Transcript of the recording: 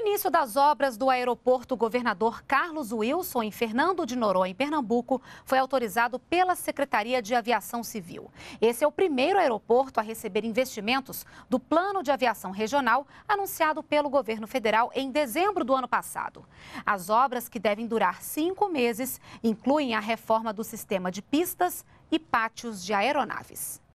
início das obras do aeroporto, governador Carlos Wilson, em Fernando de Noronha, em Pernambuco, foi autorizado pela Secretaria de Aviação Civil. Esse é o primeiro aeroporto a receber investimentos do Plano de Aviação Regional, anunciado pelo governo federal em dezembro do ano passado. As obras, que devem durar cinco meses, incluem a reforma do sistema de pistas e pátios de aeronaves.